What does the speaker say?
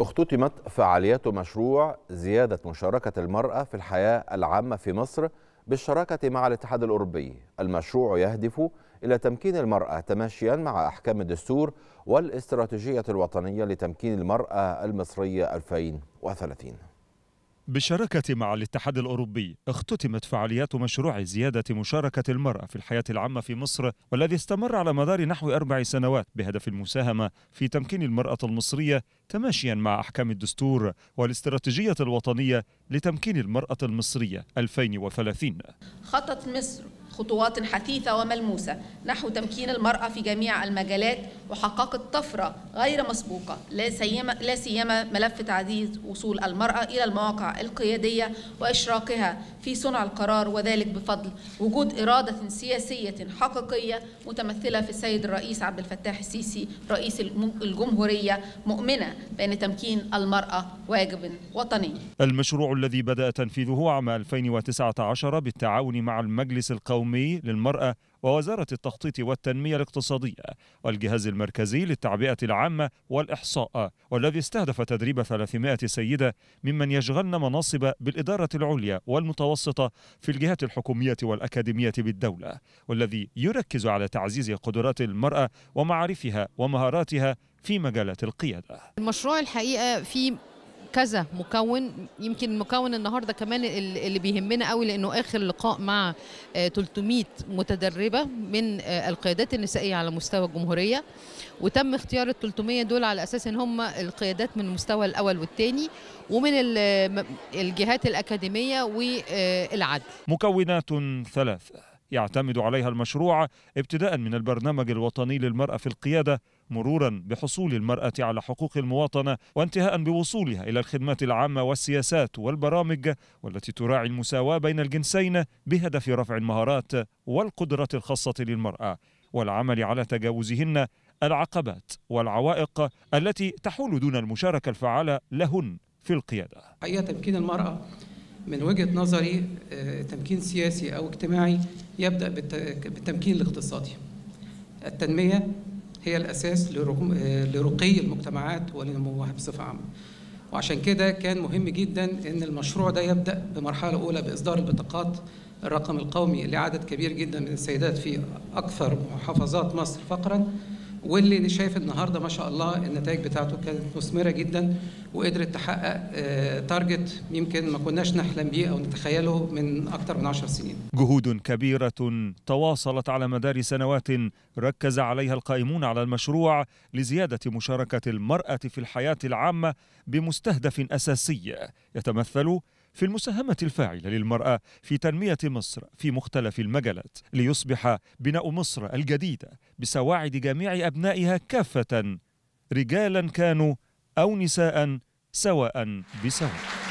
اختتمت فعاليات مشروع زيادة مشاركة المرأة في الحياة العامة في مصر بالشراكة مع الاتحاد الأوروبي المشروع يهدف إلى تمكين المرأة تماشيا مع أحكام الدستور والاستراتيجية الوطنية لتمكين المرأة المصرية 2030 بالشراكة مع الاتحاد الأوروبي اختتمت فعاليات مشروع زيادة مشاركة المرأة في الحياة العامة في مصر والذي استمر على مدار نحو أربع سنوات بهدف المساهمة في تمكين المرأة المصرية تماشيا مع أحكام الدستور والاستراتيجية الوطنية لتمكين المرأة المصرية 2030 خطت مصر خطوات حثيثة وملموسة نحو تمكين المرأة في جميع المجالات وحققت طفرة غير مسبوقة لا سيما, لا سيما ملف تعزيز وصول المرأة إلى المواقع القيادية وإشراكها في صنع القرار وذلك بفضل وجود إرادة سياسية حقيقية متمثلة في السيد الرئيس عبد الفتاح السيسي رئيس الجمهورية مؤمنة بأن تمكين المرأة واجب وطني المشروع الذي بدأ تنفيذه عام 2019 بالتعاون مع المجلس القومي للمرأة ووزارة التخطيط والتنمية الاقتصادية والجهاز المركزي للتعبئة العامة والإحصاء والذي استهدف تدريب 300 سيدة ممن يشغلن مناصب بالإدارة العليا والمتوسطة في الجهات الحكومية والأكاديمية بالدولة والذي يركز على تعزيز قدرات المرأة ومعارفها ومهاراتها في مجالات القيادة المشروع الحقيقة فيه كذا مكون يمكن المكون النهارده كمان اللي بيهمنا قوي لانه اخر لقاء مع 300 آه، متدربه من آه، القيادات النسائيه على مستوى الجمهوريه وتم اختيار ال 300 دول على اساس ان هم القيادات من المستوى الاول والثاني ومن الجهات الاكاديميه والعدل. آه، مكونات ثلاثه يعتمد عليها المشروع ابتداء من البرنامج الوطني للمراه في القياده مرورا بحصول المرأة على حقوق المواطنة وانتهاء بوصولها إلى الخدمات العامة والسياسات والبرامج والتي تراعي المساواة بين الجنسين بهدف رفع المهارات والقدرات الخاصة للمرأة والعمل على تجاوزهن العقبات والعوائق التي تحول دون المشاركة الفعالة لهن في القيادة حقيقة تمكين المرأة من وجهة نظري آه، تمكين سياسي أو اجتماعي يبدأ بالتمكين الاقتصادي التنمية هي الأساس لرقي المجتمعات ونموها بصفة عامة وعشان كده كان مهم جدا أن المشروع ده يبدأ بمرحلة أولى بإصدار البطاقات الرقم القومي لعدد كبير جدا من السيدات في أكثر محافظات مصر فقراً واللي شايف النهارده ما شاء الله النتائج بتاعته كانت مثمره جدا وقدرت تحقق تارجت آه، يمكن ما كناش نحلم بيه او نتخيله من اكثر من 10 سنين. جهود كبيره تواصلت على مدار سنوات ركز عليها القائمون على المشروع لزياده مشاركه المراه في الحياه العامه بمستهدف اساسي يتمثل في المساهمة الفاعلة للمرأة في تنمية مصر في مختلف المجالات ليصبح بناء مصر الجديدة بسواعد جميع أبنائها كافة رجالا كانوا أو نساء سواء بسواء